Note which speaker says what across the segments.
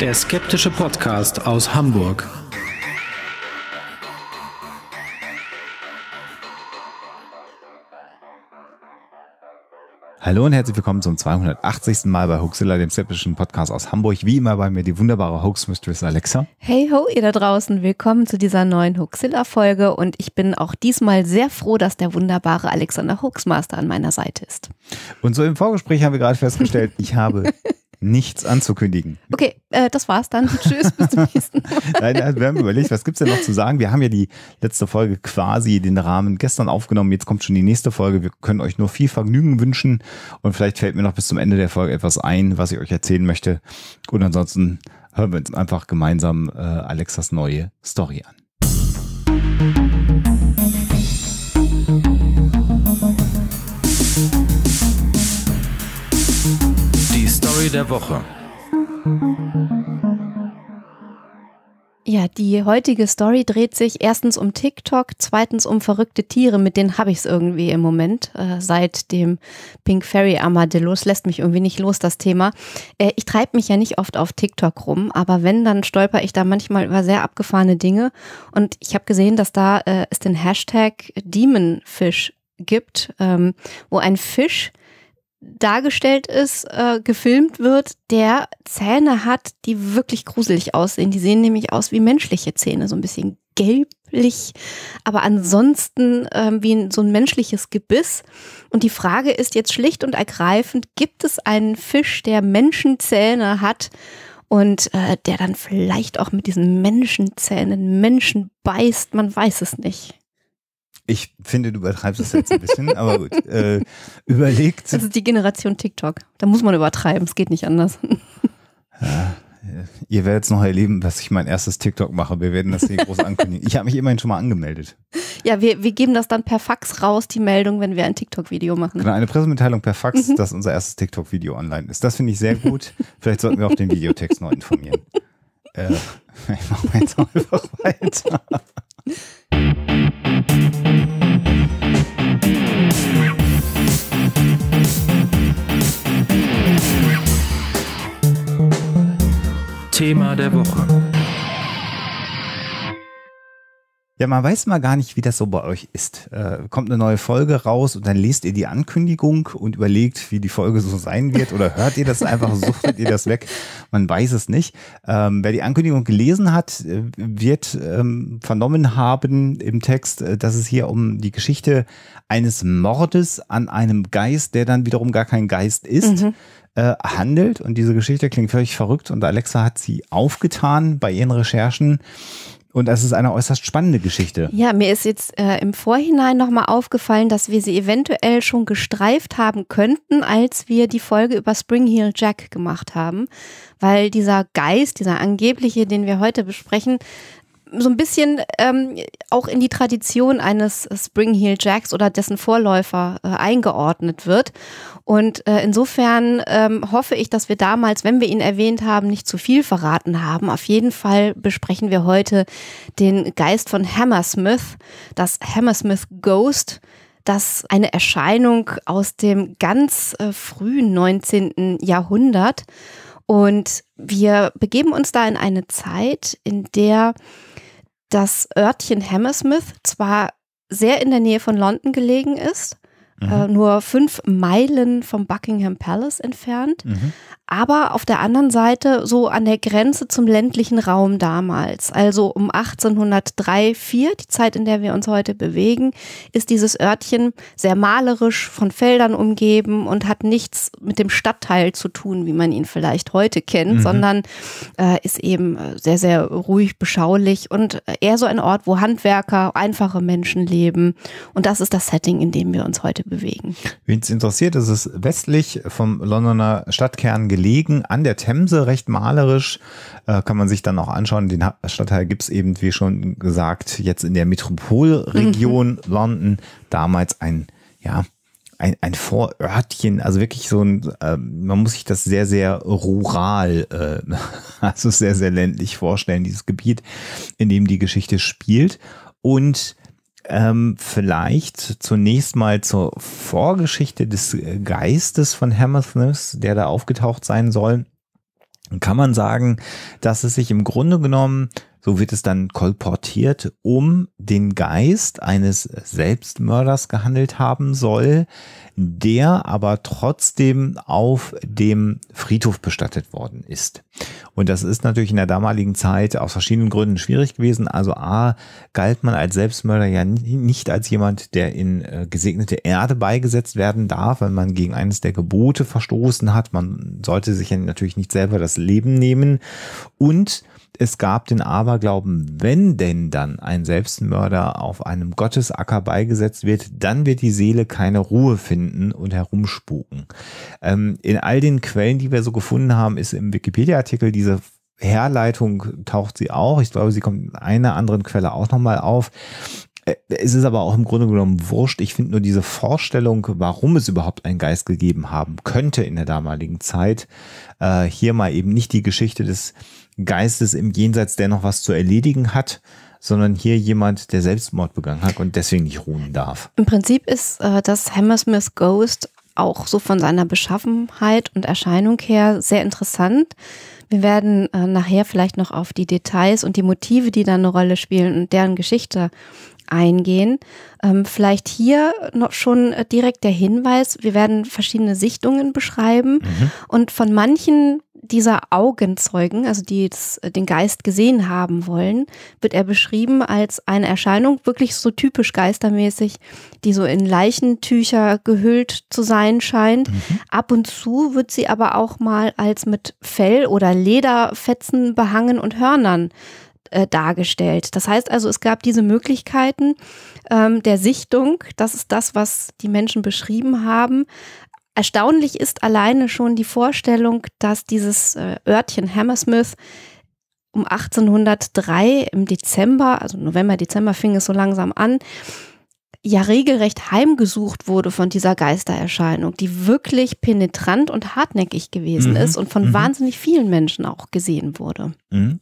Speaker 1: Der skeptische Podcast aus Hamburg. Hallo und herzlich willkommen zum 280. Mal bei Hoaxilla, dem skeptischen Podcast aus Hamburg. Wie immer bei mir die wunderbare Hoax Mistress Alexa.
Speaker 2: Hey ho, ihr da draußen. Willkommen zu dieser neuen Hoaxilla-Folge. Und ich bin auch diesmal sehr froh, dass der wunderbare Alexander Hoaxmaster an meiner Seite ist.
Speaker 1: Und so im Vorgespräch haben wir gerade festgestellt, ich habe nichts anzukündigen.
Speaker 2: Okay, äh, das war's dann. Tschüss, bis zum
Speaker 1: nächsten Mal. Nein, wir haben überlegt, was gibt's denn noch zu sagen? Wir haben ja die letzte Folge quasi den Rahmen gestern aufgenommen. Jetzt kommt schon die nächste Folge. Wir können euch nur viel Vergnügen wünschen und vielleicht fällt mir noch bis zum Ende der Folge etwas ein, was ich euch erzählen möchte. Und ansonsten hören wir uns einfach gemeinsam äh, Alexas neue Story an. Story der Woche.
Speaker 2: Ja, die heutige Story dreht sich erstens um TikTok, zweitens um verrückte Tiere, mit denen habe ich es irgendwie im Moment. Äh, seit dem Pink Fairy Armadillos lässt mich irgendwie nicht los, das Thema. Äh, ich treibe mich ja nicht oft auf TikTok rum, aber wenn, dann stolper ich da manchmal über sehr abgefahrene Dinge. Und ich habe gesehen, dass da äh, es den Hashtag Demonfish gibt, ähm, wo ein Fisch dargestellt ist, äh, gefilmt wird, der Zähne hat, die wirklich gruselig aussehen. Die sehen nämlich aus wie menschliche Zähne, so ein bisschen gelblich, aber ansonsten äh, wie so ein menschliches Gebiss. Und die Frage ist jetzt schlicht und ergreifend, gibt es einen Fisch, der Menschenzähne hat und äh, der dann vielleicht auch mit diesen Menschenzähnen Menschen beißt? Man weiß es nicht.
Speaker 1: Ich finde, du übertreibst es jetzt ein bisschen, aber gut. Äh, überlegt. Das
Speaker 2: ist die Generation TikTok. Da muss man übertreiben, es geht nicht anders.
Speaker 1: ja, ihr werdet es noch erleben, dass ich mein erstes TikTok mache. Wir werden das hier groß ankündigen. Ich habe mich immerhin schon mal angemeldet.
Speaker 2: Ja, wir, wir geben das dann per Fax raus, die Meldung, wenn wir ein TikTok-Video machen. Genau,
Speaker 1: eine Pressemitteilung per Fax, mhm. dass unser erstes TikTok-Video online ist. Das finde ich sehr gut. Vielleicht sollten wir auch den Videotext neu informieren. Äh, ich mache jetzt einfach weiter. Thema der Woche. Ja, man weiß mal gar nicht, wie das so bei euch ist. Äh, kommt eine neue Folge raus und dann lest ihr die Ankündigung und überlegt, wie die Folge so sein wird oder hört ihr das einfach, suchtet ihr das weg? Man weiß es nicht. Ähm, wer die Ankündigung gelesen hat, äh, wird ähm, vernommen haben im Text, äh, dass es hier um die Geschichte eines Mordes an einem Geist, der dann wiederum gar kein Geist ist. Mhm äh, handelt. Und diese Geschichte klingt völlig verrückt und Alexa hat sie aufgetan bei ihren Recherchen. Und das ist eine äußerst spannende Geschichte.
Speaker 2: Ja, mir ist jetzt äh, im Vorhinein nochmal aufgefallen, dass wir sie eventuell schon gestreift haben könnten, als wir die Folge über Spring Heel Jack gemacht haben. Weil dieser Geist, dieser angebliche, den wir heute besprechen, so ein bisschen ähm, auch in die Tradition eines Spring Heel Jacks oder dessen Vorläufer äh, eingeordnet wird. Und äh, insofern ähm, hoffe ich, dass wir damals, wenn wir ihn erwähnt haben, nicht zu viel verraten haben. Auf jeden Fall besprechen wir heute den Geist von Hammersmith, das Hammersmith Ghost das eine Erscheinung aus dem ganz äh, frühen 19. Jahrhundert. Und wir begeben uns da in eine Zeit, in der das Örtchen Hammersmith zwar sehr in der Nähe von London gelegen ist, äh, mhm. äh, nur fünf Meilen vom Buckingham Palace entfernt, mhm. aber auf der anderen Seite so an der Grenze zum ländlichen Raum damals. Also um 1803, 4, die Zeit, in der wir uns heute bewegen, ist dieses Örtchen sehr malerisch von Feldern umgeben und hat nichts mit dem Stadtteil zu tun, wie man ihn vielleicht heute kennt, mhm. sondern äh, ist eben äh, sehr, sehr ruhig, beschaulich und äh, eher so ein Ort, wo Handwerker, einfache Menschen leben. Und das ist das Setting, in dem wir uns heute bewegen.
Speaker 1: Wen es interessiert, ist es westlich vom Londoner Stadtkern gelegen, an der Themse, recht malerisch. Äh, kann man sich dann auch anschauen. Den Stadtteil gibt es eben, wie schon gesagt, jetzt in der Metropolregion mhm. London. Damals ein, ja, ein, ein Vorörtchen, also wirklich so ein, äh, man muss sich das sehr, sehr rural, äh, also sehr, sehr ländlich vorstellen, dieses Gebiet, in dem die Geschichte spielt. Und ähm, vielleicht zunächst mal zur Vorgeschichte des äh, Geistes von Hammersmith, der da aufgetaucht sein soll, kann man sagen, dass es sich im Grunde genommen so wird es dann kolportiert, um den Geist eines Selbstmörders gehandelt haben soll, der aber trotzdem auf dem Friedhof bestattet worden ist. Und das ist natürlich in der damaligen Zeit aus verschiedenen Gründen schwierig gewesen. Also A, galt man als Selbstmörder ja nicht als jemand, der in äh, gesegnete Erde beigesetzt werden darf, wenn man gegen eines der Gebote verstoßen hat. Man sollte sich ja natürlich nicht selber das Leben nehmen. Und es gab den Aberglauben, wenn denn dann ein Selbstmörder auf einem Gottesacker beigesetzt wird, dann wird die Seele keine Ruhe finden und herumspuken. Ähm, in all den Quellen, die wir so gefunden haben, ist im Wikipedia-Artikel diese Herleitung taucht sie auch. Ich glaube, sie kommt in einer anderen Quelle auch nochmal auf. Äh, es ist aber auch im Grunde genommen wurscht. Ich finde nur diese Vorstellung, warum es überhaupt einen Geist gegeben haben könnte in der damaligen Zeit, äh, hier mal eben nicht die Geschichte des Geistes im Jenseits, der noch was zu erledigen hat, sondern hier jemand, der Selbstmord begangen hat und deswegen nicht ruhen darf.
Speaker 2: Im Prinzip ist äh, das Hammersmith Ghost auch so von seiner Beschaffenheit und Erscheinung her sehr interessant. Wir werden äh, nachher vielleicht noch auf die Details und die Motive, die da eine Rolle spielen und deren Geschichte eingehen. Ähm, vielleicht hier noch schon äh, direkt der Hinweis, wir werden verschiedene Sichtungen beschreiben mhm. und von manchen dieser Augenzeugen, also die jetzt äh, den Geist gesehen haben wollen, wird er beschrieben als eine Erscheinung, wirklich so typisch geistermäßig, die so in Leichentücher gehüllt zu sein scheint. Mhm. Ab und zu wird sie aber auch mal als mit Fell oder Lederfetzen behangen und Hörnern äh, dargestellt. Das heißt also, es gab diese Möglichkeiten ähm, der Sichtung, das ist das, was die Menschen beschrieben haben, Erstaunlich ist alleine schon die Vorstellung, dass dieses äh, Örtchen Hammersmith um 1803 im Dezember, also November, Dezember fing es so langsam an, ja regelrecht heimgesucht wurde von dieser Geistererscheinung, die wirklich penetrant und hartnäckig gewesen mhm. ist und von mhm. wahnsinnig vielen Menschen auch gesehen wurde.
Speaker 1: Mhm.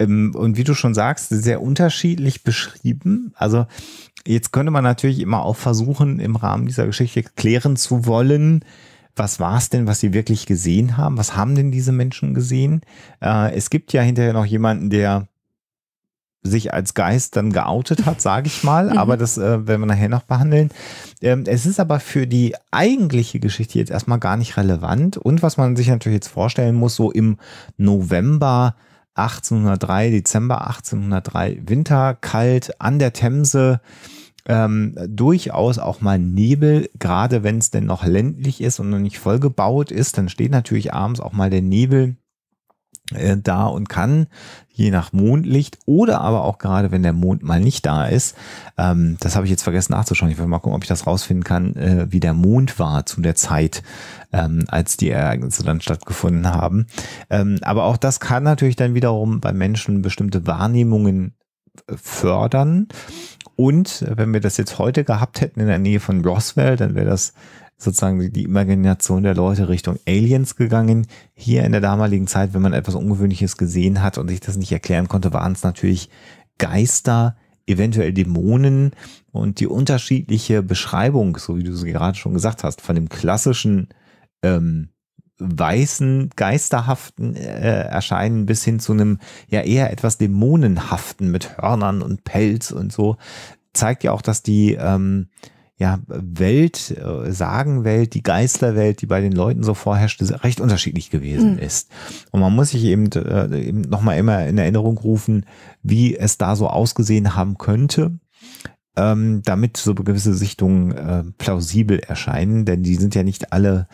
Speaker 1: Ähm, und wie du schon sagst, sehr unterschiedlich beschrieben. Also jetzt könnte man natürlich immer auch versuchen, im Rahmen dieser Geschichte klären zu wollen, was war es denn, was sie wirklich gesehen haben? Was haben denn diese Menschen gesehen? Äh, es gibt ja hinterher noch jemanden, der sich als Geist dann geoutet hat, sage ich mal. Mhm. Aber das äh, werden wir nachher noch behandeln. Ähm, es ist aber für die eigentliche Geschichte jetzt erstmal gar nicht relevant. Und was man sich natürlich jetzt vorstellen muss, so im November 1803, Dezember 1803, winterkalt an der Themse. Ähm, durchaus auch mal Nebel, gerade wenn es denn noch ländlich ist und noch nicht vollgebaut ist, dann steht natürlich abends auch mal der Nebel äh, da und kann, je nach Mondlicht oder aber auch gerade, wenn der Mond mal nicht da ist. Ähm, das habe ich jetzt vergessen nachzuschauen. Ich will mal gucken, ob ich das rausfinden kann, äh, wie der Mond war zu der Zeit, ähm, als die Ereignisse dann stattgefunden haben. Ähm, aber auch das kann natürlich dann wiederum bei Menschen bestimmte Wahrnehmungen äh, fördern. Und äh, wenn wir das jetzt heute gehabt hätten in der Nähe von Roswell, dann wäre das sozusagen die Imagination der Leute Richtung Aliens gegangen. Hier in der damaligen Zeit, wenn man etwas Ungewöhnliches gesehen hat und sich das nicht erklären konnte, waren es natürlich Geister, eventuell Dämonen und die unterschiedliche Beschreibung, so wie du sie gerade schon gesagt hast, von dem klassischen ähm, weißen, geisterhaften äh, Erscheinen bis hin zu einem ja eher etwas dämonenhaften mit Hörnern und Pelz und so, zeigt ja auch, dass die ähm, ja, Welt, äh, Sagenwelt, die Geisterwelt, die bei den Leuten so vorherrscht, recht unterschiedlich gewesen mhm. ist. Und man muss sich eben, äh, eben nochmal immer in Erinnerung rufen, wie es da so ausgesehen haben könnte, ähm, damit so gewisse Sichtungen äh, plausibel erscheinen, denn die sind ja nicht alle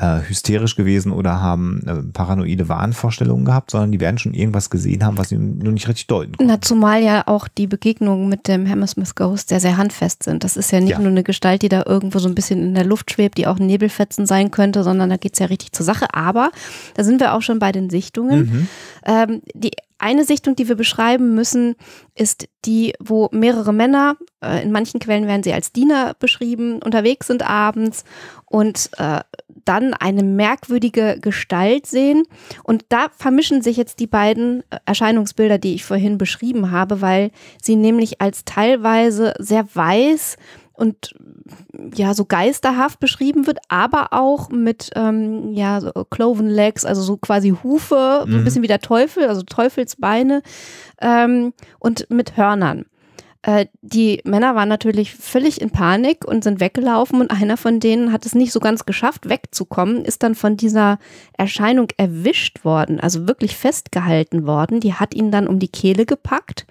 Speaker 1: äh, hysterisch gewesen oder haben äh, paranoide Wahnvorstellungen gehabt, sondern die werden schon irgendwas gesehen haben, was sie nur nicht richtig deuten
Speaker 2: können. Na, zumal ja auch die Begegnungen mit dem Hammersmith Ghost sehr, sehr handfest sind. Das ist ja nicht ja. nur eine Gestalt, die da irgendwo so ein bisschen in der Luft schwebt, die auch Nebelfetzen sein könnte, sondern da geht es ja richtig zur Sache. Aber da sind wir auch schon bei den Sichtungen. Mhm. Ähm, die eine Sichtung, die wir beschreiben müssen, ist die, wo mehrere Männer, äh, in manchen Quellen werden sie als Diener beschrieben, unterwegs sind abends und äh, dann eine merkwürdige Gestalt sehen. Und da vermischen sich jetzt die beiden äh, Erscheinungsbilder, die ich vorhin beschrieben habe, weil sie nämlich als teilweise sehr weiß und ja, so geisterhaft beschrieben wird, aber auch mit ähm, ja, so Cloven Legs, also so quasi Hufe, mhm. so ein mhm. bisschen wie der Teufel, also Teufelsbeine ähm, und mit Hörnern. Äh, die Männer waren natürlich völlig in Panik und sind weggelaufen und einer von denen hat es nicht so ganz geschafft, wegzukommen, ist dann von dieser Erscheinung erwischt worden, also wirklich festgehalten worden. Die hat ihn dann um die Kehle gepackt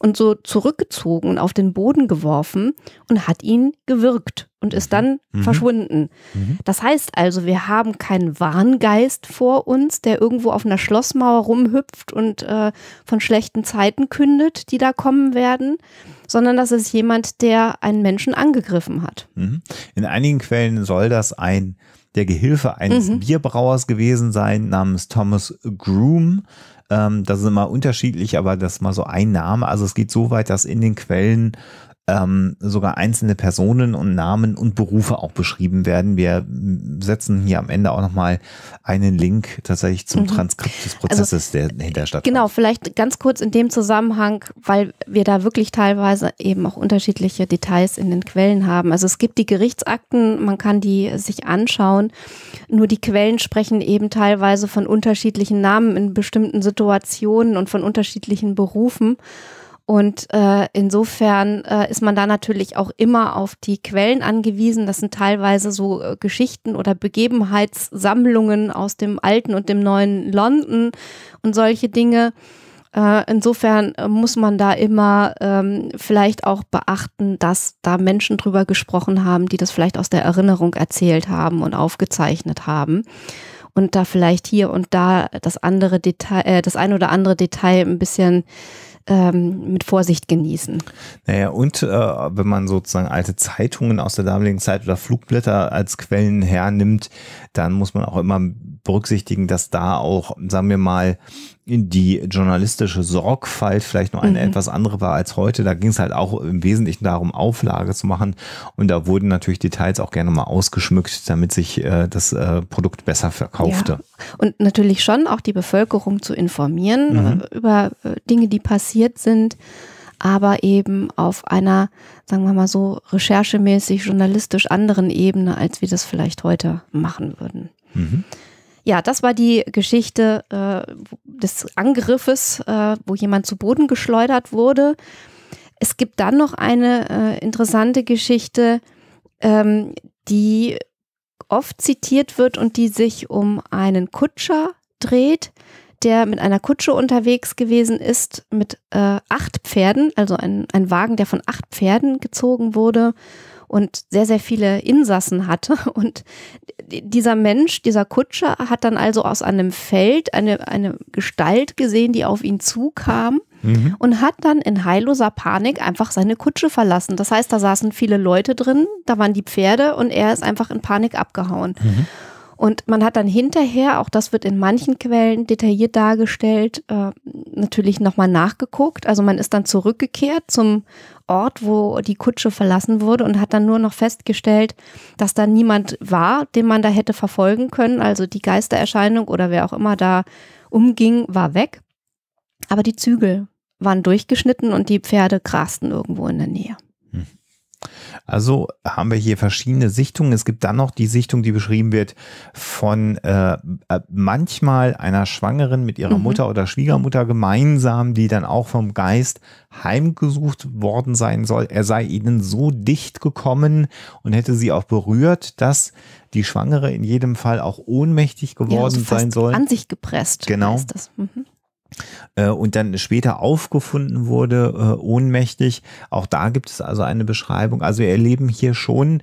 Speaker 2: und so zurückgezogen und auf den Boden geworfen und hat ihn gewirkt und ist mhm. dann mhm. verschwunden. Mhm. Das heißt also, wir haben keinen Warngeist vor uns, der irgendwo auf einer Schlossmauer rumhüpft und äh, von schlechten Zeiten kündet, die da kommen werden, sondern das ist jemand, der einen Menschen angegriffen hat.
Speaker 1: Mhm. In einigen Quellen soll das ein der Gehilfe eines mhm. Bierbrauers gewesen sein namens Thomas Groom ähm, das ist immer unterschiedlich, aber das ist mal so ein Name. Also es geht so weit, dass in den Quellen ähm, sogar einzelne Personen und Namen und Berufe auch beschrieben werden. Wir setzen hier am Ende auch nochmal einen Link tatsächlich zum mhm. Transkript des also Prozesses, also, der hinter stattfindet. Genau,
Speaker 2: vielleicht ganz kurz in dem Zusammenhang, weil wir da wirklich teilweise eben auch unterschiedliche Details in den Quellen haben. Also es gibt die Gerichtsakten, man kann die sich anschauen. Nur die Quellen sprechen eben teilweise von unterschiedlichen Namen in bestimmten Situationen und von unterschiedlichen Berufen. Und äh, insofern äh, ist man da natürlich auch immer auf die Quellen angewiesen. Das sind teilweise so äh, Geschichten oder Begebenheitssammlungen aus dem alten und dem neuen London und solche Dinge. Äh, insofern äh, muss man da immer ähm, vielleicht auch beachten, dass da Menschen drüber gesprochen haben, die das vielleicht aus der Erinnerung erzählt haben und aufgezeichnet haben und da vielleicht hier und da das andere Detail, äh, das ein oder andere Detail ein bisschen ähm, mit Vorsicht genießen.
Speaker 1: Naja, und äh, wenn man sozusagen alte Zeitungen aus der damaligen Zeit oder Flugblätter als Quellen hernimmt, dann muss man auch immer berücksichtigen, dass da auch, sagen wir mal, die journalistische Sorgfalt vielleicht noch eine mhm. etwas andere war als heute. Da ging es halt auch im Wesentlichen darum, Auflage zu machen. Und da wurden natürlich Details auch gerne mal ausgeschmückt, damit sich äh, das äh, Produkt besser verkaufte. Ja.
Speaker 2: Und natürlich schon auch die Bevölkerung zu informieren mhm. Äh, über äh, Dinge, die passiert sind aber eben auf einer, sagen wir mal so, recherchemäßig, journalistisch anderen Ebene, als wir das vielleicht heute machen würden. Mhm ja, das war die Geschichte äh, des Angriffes, äh, wo jemand zu Boden geschleudert wurde. Es gibt dann noch eine äh, interessante Geschichte, ähm, die oft zitiert wird und die sich um einen Kutscher dreht, der mit einer Kutsche unterwegs gewesen ist, mit äh, acht Pferden, also ein, ein Wagen, der von acht Pferden gezogen wurde und sehr, sehr viele Insassen hatte. Und dieser Mensch, dieser Kutscher hat dann also aus einem Feld eine, eine Gestalt gesehen, die auf ihn zukam. Mhm. Und hat dann in heilloser Panik einfach seine Kutsche verlassen. Das heißt, da saßen viele Leute drin, da waren die Pferde und er ist einfach in Panik abgehauen. Mhm. Und man hat dann hinterher, auch das wird in manchen Quellen detailliert dargestellt, äh, natürlich nochmal nachgeguckt. Also man ist dann zurückgekehrt zum Ort, wo die Kutsche verlassen wurde und hat dann nur noch festgestellt, dass da niemand war, den man da hätte verfolgen können. Also die Geistererscheinung oder wer auch immer da umging, war weg. Aber die Zügel waren durchgeschnitten und die Pferde grasten irgendwo in der Nähe.
Speaker 1: Also haben wir hier verschiedene Sichtungen. Es gibt dann noch die Sichtung, die beschrieben wird von äh, äh, manchmal einer Schwangeren mit ihrer mhm. Mutter oder Schwiegermutter gemeinsam, die dann auch vom Geist heimgesucht worden sein soll. Er sei ihnen so dicht gekommen und hätte sie auch berührt, dass die Schwangere in jedem Fall auch ohnmächtig geworden ja, also sein soll. An sich gepresst. Genau. Mhm. Äh, und dann später aufgefunden wurde, äh, ohnmächtig. Auch da gibt es also eine Beschreibung. Also wir erleben hier schon.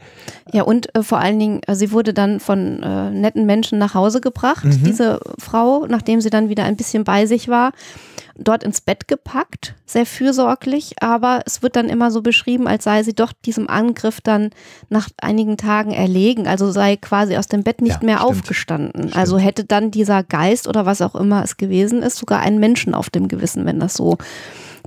Speaker 2: Ja, und äh, vor allen Dingen, äh, sie wurde dann von äh, netten Menschen nach Hause gebracht, mhm. diese Frau, nachdem sie dann wieder ein bisschen bei sich war dort ins Bett gepackt, sehr fürsorglich, aber es wird dann immer so beschrieben, als sei sie doch diesem Angriff dann nach einigen Tagen erlegen, also sei quasi aus dem Bett nicht ja, mehr stimmt. aufgestanden. Stimmt. Also hätte dann dieser Geist oder was auch immer es gewesen ist, sogar einen Menschen auf dem Gewissen, wenn das so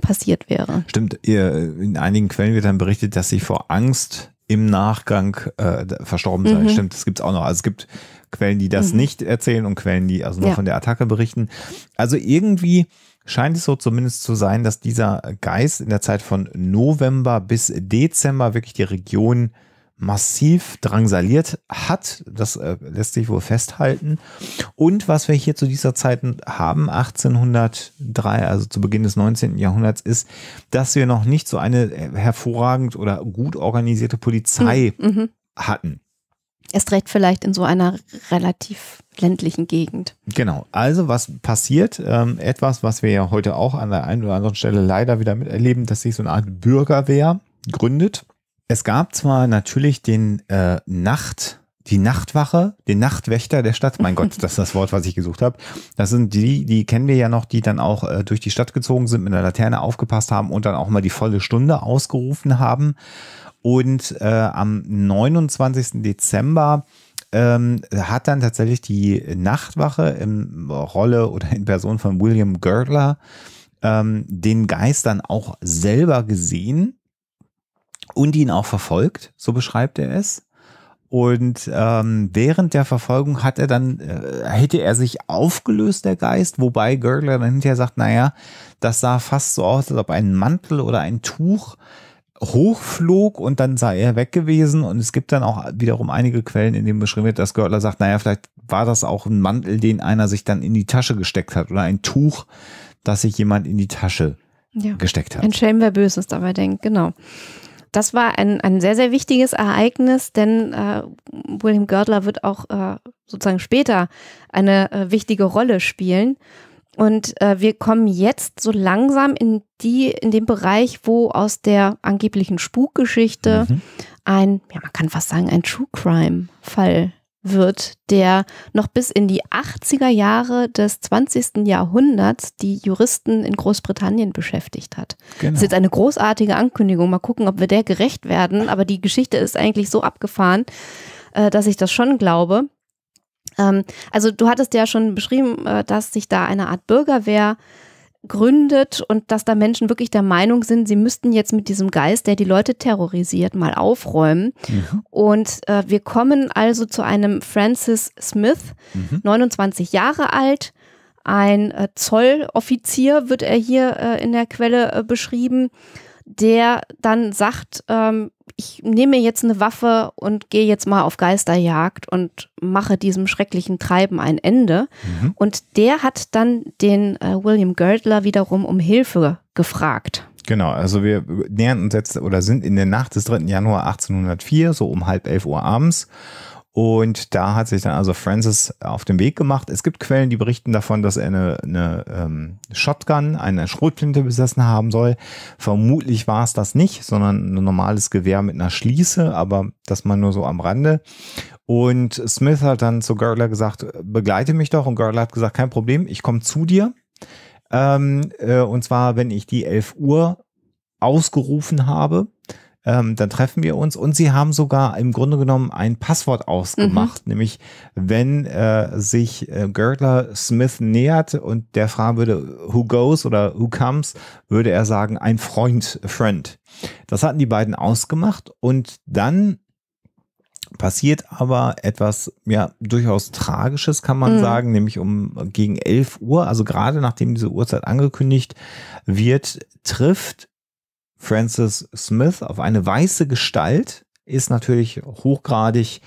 Speaker 2: passiert wäre.
Speaker 1: Stimmt, in einigen Quellen wird dann berichtet, dass sie vor Angst im Nachgang äh, verstorben sei. Mhm. Stimmt, das gibt es auch noch. Also es gibt Quellen, die das mhm. nicht erzählen und Quellen, die also nur ja. von der Attacke berichten. Also irgendwie scheint es so zumindest zu sein, dass dieser Geist in der Zeit von November bis Dezember wirklich die Region massiv drangsaliert hat. Das äh, lässt sich wohl festhalten. Und was wir hier zu dieser Zeit haben, 1803, also zu Beginn des 19. Jahrhunderts, ist, dass wir noch nicht so eine äh, hervorragend oder gut organisierte Polizei mhm. mhm. hatten.
Speaker 2: Erst recht vielleicht in so einer relativ ländlichen Gegend.
Speaker 1: Genau. Also was passiert? Ähm, etwas, was wir ja heute auch an der einen oder anderen Stelle leider wieder miterleben, dass sich so eine Art Bürgerwehr gründet. Es gab zwar natürlich den äh, Nacht, die Nachtwache, den Nachtwächter der Stadt. Mein Gott, das ist das Wort, was ich gesucht habe. Das sind die, die kennen wir ja noch, die dann auch äh, durch die Stadt gezogen sind, mit einer Laterne aufgepasst haben und dann auch mal die volle Stunde ausgerufen haben. Und äh, am 29. Dezember ähm, hat dann tatsächlich die Nachtwache in Rolle oder in Person von William Girdler ähm, den Geist dann auch selber gesehen und ihn auch verfolgt, so beschreibt er es. Und ähm, während der Verfolgung hat er dann, äh, hätte er sich aufgelöst, der Geist, wobei Girdler dann hinterher sagt, naja, das sah fast so aus, als ob ein Mantel oder ein Tuch hochflog und dann sei er weg gewesen. Und es gibt dann auch wiederum einige Quellen, in denen beschrieben wird, dass Görtler sagt, naja, vielleicht war das auch ein Mantel, den einer sich dann in die Tasche gesteckt hat oder ein Tuch, das sich jemand in die Tasche ja. gesteckt hat. Ein
Speaker 2: Schelm, wer Böses dabei denkt, genau. Das war ein, ein sehr, sehr wichtiges Ereignis, denn äh, William Görtler wird auch äh, sozusagen später eine äh, wichtige Rolle spielen. Und äh, wir kommen jetzt so langsam in die, in den Bereich, wo aus der angeblichen Spukgeschichte mhm. ein, ja, man kann fast sagen, ein True Crime-Fall wird, der noch bis in die 80er Jahre des 20. Jahrhunderts die Juristen in Großbritannien beschäftigt hat. Genau. Das ist jetzt eine großartige Ankündigung. Mal gucken, ob wir der gerecht werden. Aber die Geschichte ist eigentlich so abgefahren, äh, dass ich das schon glaube. Ähm, also du hattest ja schon beschrieben, äh, dass sich da eine Art Bürgerwehr gründet und dass da Menschen wirklich der Meinung sind, sie müssten jetzt mit diesem Geist, der die Leute terrorisiert, mal aufräumen. Mhm. Und äh, wir kommen also zu einem Francis Smith, mhm. 29 Jahre alt. Ein äh, Zolloffizier wird er hier äh, in der Quelle äh, beschrieben der dann sagt, ähm, ich nehme jetzt eine Waffe und gehe jetzt mal auf Geisterjagd und mache diesem schrecklichen Treiben ein Ende. Mhm. Und der hat dann den äh, William Girdler wiederum um Hilfe gefragt.
Speaker 1: Genau, also wir nähern uns jetzt oder sind in der Nacht des 3. Januar 1804, so um halb elf Uhr abends. Und da hat sich dann also Francis auf den Weg gemacht. Es gibt Quellen, die berichten davon, dass er eine, eine ähm, Shotgun, eine Schrotflinte besessen haben soll. Vermutlich war es das nicht, sondern ein normales Gewehr mit einer Schließe, aber das mal nur so am Rande. Und Smith hat dann zu Gerler gesagt, begleite mich doch. Und Gerler hat gesagt, kein Problem, ich komme zu dir. Ähm, äh, und zwar, wenn ich die 11 Uhr ausgerufen habe. Ähm, dann treffen wir uns und sie haben sogar im Grunde genommen ein Passwort ausgemacht, mhm. nämlich wenn äh, sich äh, Gertler Smith nähert und der fragen würde, who goes oder who comes, würde er sagen, ein Freund, Friend. Das hatten die beiden ausgemacht und dann passiert aber etwas, ja, durchaus Tragisches, kann man mhm. sagen, nämlich um gegen 11 Uhr, also gerade nachdem diese Uhrzeit angekündigt wird, trifft Francis Smith auf eine weiße Gestalt, ist natürlich hochgradig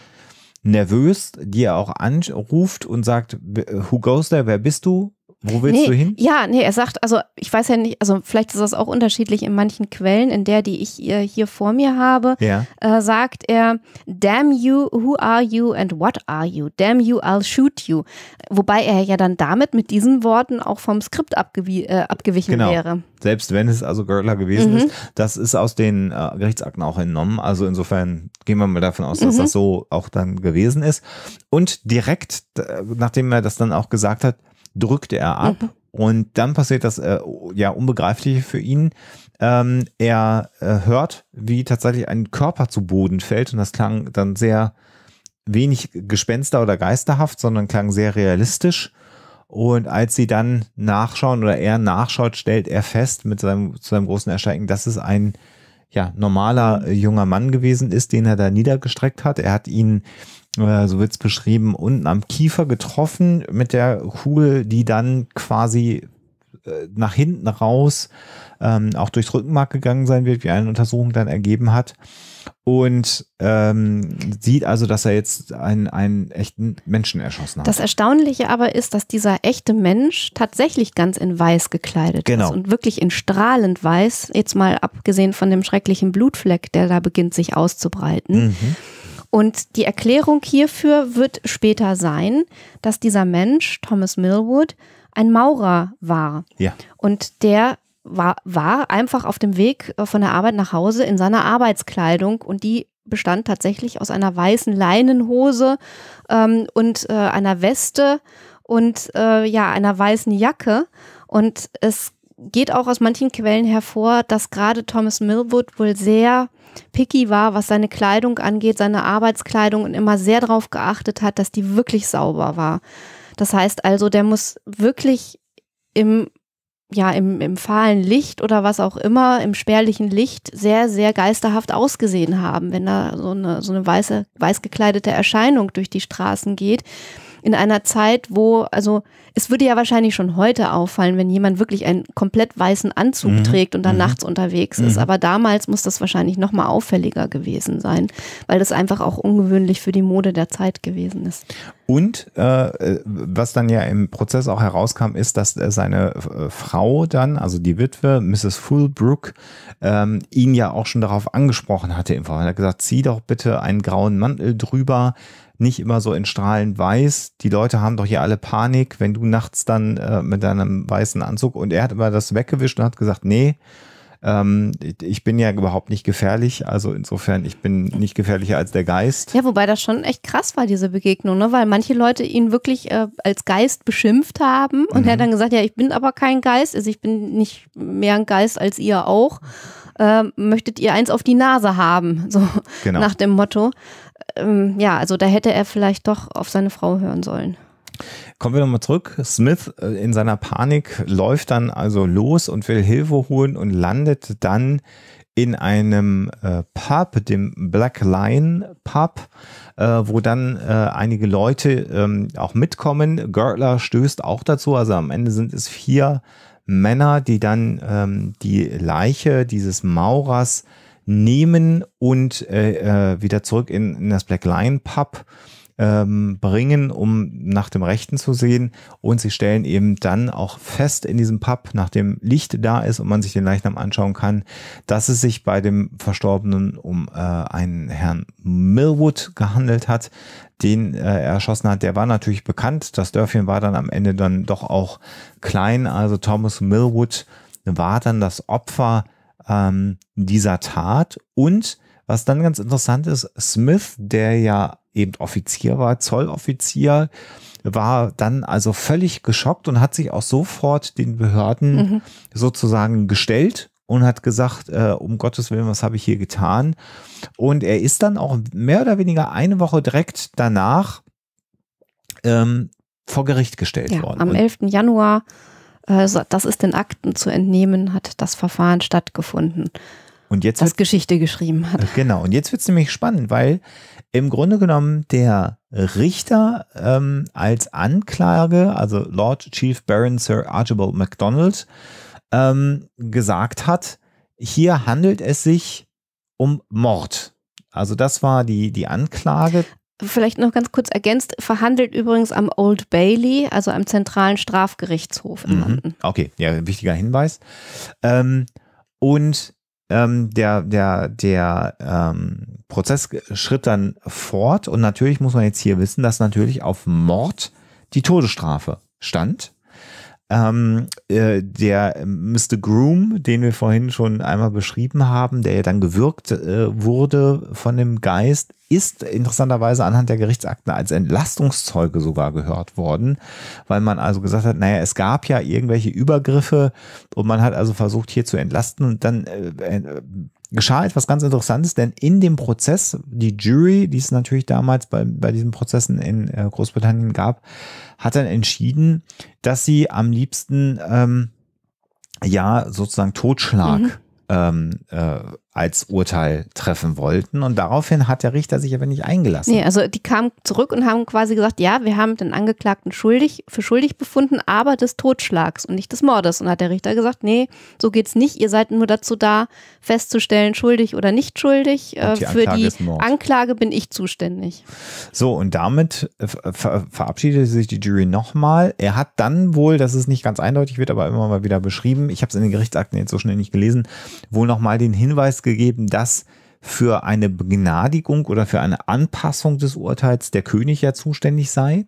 Speaker 1: nervös, die er auch anruft und sagt, who goes there, wer bist du? Wo willst nee, du hin?
Speaker 2: Ja, nee, er sagt, also ich weiß ja nicht, also vielleicht ist das auch unterschiedlich in manchen Quellen, in der, die ich hier vor mir habe, ja. äh, sagt er, damn you, who are you and what are you? Damn you, I'll shoot you. Wobei er ja dann damit mit diesen Worten auch vom Skript abgewi äh, abgewichen genau. wäre.
Speaker 1: Selbst wenn es also Gorilla gewesen mhm. ist, das ist aus den äh, Gerichtsakten auch entnommen. Also insofern gehen wir mal davon aus, dass mhm. das so auch dann gewesen ist. Und direkt, nachdem er das dann auch gesagt hat, drückte er ab. Mhm. Und dann passiert das äh, ja Unbegreifliche für ihn. Ähm, er äh, hört, wie tatsächlich ein Körper zu Boden fällt und das klang dann sehr wenig gespenster oder geisterhaft, sondern klang sehr realistisch. Und als sie dann nachschauen oder er nachschaut, stellt er fest mit seinem, zu seinem großen Erschrecken, dass es ein ja, normaler äh, junger Mann gewesen ist, den er da niedergestreckt hat. Er hat ihn äh, so wird es beschrieben, unten am Kiefer getroffen mit der Kugel, die dann quasi äh, nach hinten raus ähm, auch durchs Rückenmark gegangen sein wird, wie eine Untersuchung dann ergeben hat. Und ähm, sieht also, dass er jetzt einen, einen echten Menschen erschossen hat. Das
Speaker 2: Erstaunliche aber ist, dass dieser echte Mensch tatsächlich ganz in weiß gekleidet genau. ist und wirklich in strahlend weiß, jetzt mal abgesehen von dem schrecklichen Blutfleck, der da beginnt sich auszubreiten. Mhm und die Erklärung hierfür wird später sein, dass dieser Mensch, Thomas Millwood, ein Maurer war. Ja. Und der war, war einfach auf dem Weg äh, von der Arbeit nach Hause in seiner Arbeitskleidung und die bestand tatsächlich aus einer weißen Leinenhose ähm, und äh, einer Weste und äh, ja, einer weißen Jacke. Und es geht auch aus manchen Quellen hervor, dass gerade Thomas Millwood wohl sehr picky war, was seine Kleidung angeht, seine Arbeitskleidung und immer sehr darauf geachtet hat, dass die wirklich sauber war. Das heißt also, der muss wirklich im ja, im, im fahlen Licht oder was auch immer, im spärlichen Licht sehr, sehr geisterhaft ausgesehen haben, wenn da so eine, so eine weiße, weiß gekleidete Erscheinung durch die Straßen geht in einer Zeit, wo, also es würde ja wahrscheinlich schon heute auffallen, wenn jemand wirklich einen komplett weißen Anzug mhm. trägt und dann mhm. nachts unterwegs mhm. ist. Aber damals muss das wahrscheinlich nochmal auffälliger gewesen sein, weil das einfach auch ungewöhnlich für die Mode der Zeit gewesen ist.
Speaker 1: Und äh, was dann ja im Prozess auch herauskam, ist, dass äh, seine äh, Frau dann, also die Witwe, Mrs. Fullbrook, ähm, ihn ja auch schon darauf angesprochen hatte im Vorfall. Er hat gesagt, zieh doch bitte einen grauen Mantel drüber nicht immer so in Strahlen weiß. Die Leute haben doch hier alle Panik, wenn du nachts dann äh, mit deinem weißen Anzug und er hat immer das weggewischt und hat gesagt, nee, ähm, ich bin ja überhaupt nicht gefährlich. Also insofern, ich bin nicht gefährlicher als der Geist.
Speaker 2: Ja, wobei das schon echt krass war, diese Begegnung, ne? weil manche Leute ihn wirklich äh, als Geist beschimpft haben und mhm. er hat dann gesagt, ja, ich bin aber kein Geist, also ich bin nicht mehr ein Geist als ihr auch. Äh, möchtet ihr eins auf die Nase haben, so genau. nach dem Motto ähm, ja, also da hätte er vielleicht doch auf seine Frau hören
Speaker 1: sollen. Kommen wir nochmal zurück. Smith äh, in seiner Panik läuft dann also los und will Hilfe holen und landet dann in einem äh, Pub, dem Black Lion Pub, äh, wo dann äh, einige Leute ähm, auch mitkommen. Görtler stößt auch dazu. Also am Ende sind es vier Männer, die dann ähm, die Leiche dieses Maurers äh, nehmen und äh, äh, wieder zurück in, in das Black Lion Pub ähm, bringen, um nach dem Rechten zu sehen. Und sie stellen eben dann auch fest in diesem Pub, nachdem Licht da ist und man sich den Leichnam anschauen kann, dass es sich bei dem Verstorbenen um äh, einen Herrn Millwood gehandelt hat, den äh, er erschossen hat. Der war natürlich bekannt. Das Dörfchen war dann am Ende dann doch auch klein. Also Thomas Millwood war dann das Opfer ähm, dieser Tat. Und was dann ganz interessant ist, Smith, der ja eben Offizier war, Zolloffizier, war dann also völlig geschockt und hat sich auch sofort den Behörden mhm. sozusagen gestellt und hat gesagt, äh, um Gottes Willen, was habe ich hier getan? Und er ist dann auch mehr oder weniger eine Woche direkt danach ähm, vor Gericht gestellt ja, worden. Am 11.
Speaker 2: Januar also das ist den Akten zu
Speaker 1: entnehmen, hat das Verfahren stattgefunden. Und jetzt das Geschichte geschrieben hat. Äh, genau, und jetzt wird es nämlich spannend, weil im Grunde genommen der Richter ähm, als Anklage, also Lord Chief Baron Sir Archibald MacDonald, ähm, gesagt hat, hier handelt es sich um Mord. Also das war die, die Anklage.
Speaker 2: Vielleicht noch ganz kurz ergänzt, verhandelt übrigens am Old Bailey, also am zentralen Strafgerichtshof in mhm. London.
Speaker 1: Okay, ja, wichtiger Hinweis. Ähm, und ähm, der, der, der ähm, Prozess schritt dann fort und natürlich muss man jetzt hier wissen, dass natürlich auf Mord die Todesstrafe stand ähm, äh, der Mr. Groom, den wir vorhin schon einmal beschrieben haben, der ja dann gewürgt äh, wurde von dem Geist, ist interessanterweise anhand der Gerichtsakten als Entlastungszeuge sogar gehört worden, weil man also gesagt hat, naja, es gab ja irgendwelche Übergriffe und man hat also versucht hier zu entlasten und dann äh, äh geschah etwas ganz Interessantes, denn in dem Prozess, die Jury, die es natürlich damals bei, bei diesen Prozessen in äh, Großbritannien gab, hat dann entschieden, dass sie am liebsten ähm, ja sozusagen Totschlag mhm. ähm, äh, als Urteil treffen wollten. Und daraufhin hat der Richter sich aber nicht eingelassen. Nee,
Speaker 2: also die kamen zurück und haben quasi gesagt, ja, wir haben den Angeklagten schuldig, für schuldig befunden, aber des Totschlags und nicht des Mordes. Und hat der Richter gesagt, nee, so geht's nicht. Ihr seid nur dazu da, festzustellen, schuldig oder nicht schuldig. Äh, die für die Anklage bin ich zuständig.
Speaker 1: So, und damit äh, ver verabschiedete sich die Jury nochmal. Er hat dann wohl, dass es nicht ganz eindeutig wird, aber immer mal wieder beschrieben, ich habe es in den Gerichtsakten jetzt so schnell nicht gelesen, wohl nochmal den Hinweis gegeben, dass für eine Begnadigung oder für eine Anpassung des Urteils der König ja zuständig sei.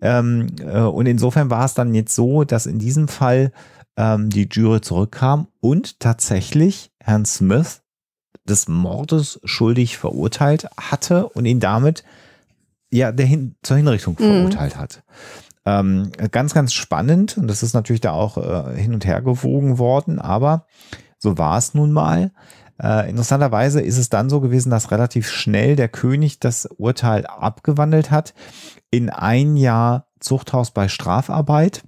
Speaker 1: Ähm, äh, und insofern war es dann jetzt so, dass in diesem Fall ähm, die Jury zurückkam und tatsächlich Herrn Smith des Mordes schuldig verurteilt hatte und ihn damit ja der Hin zur Hinrichtung mhm. verurteilt mhm. hat. Ähm, ganz, ganz spannend und das ist natürlich da auch äh, hin und her gewogen worden, aber so war es nun mal. Äh, interessanterweise ist es dann so gewesen, dass relativ schnell der König das Urteil abgewandelt hat in ein Jahr Zuchthaus bei Strafarbeit.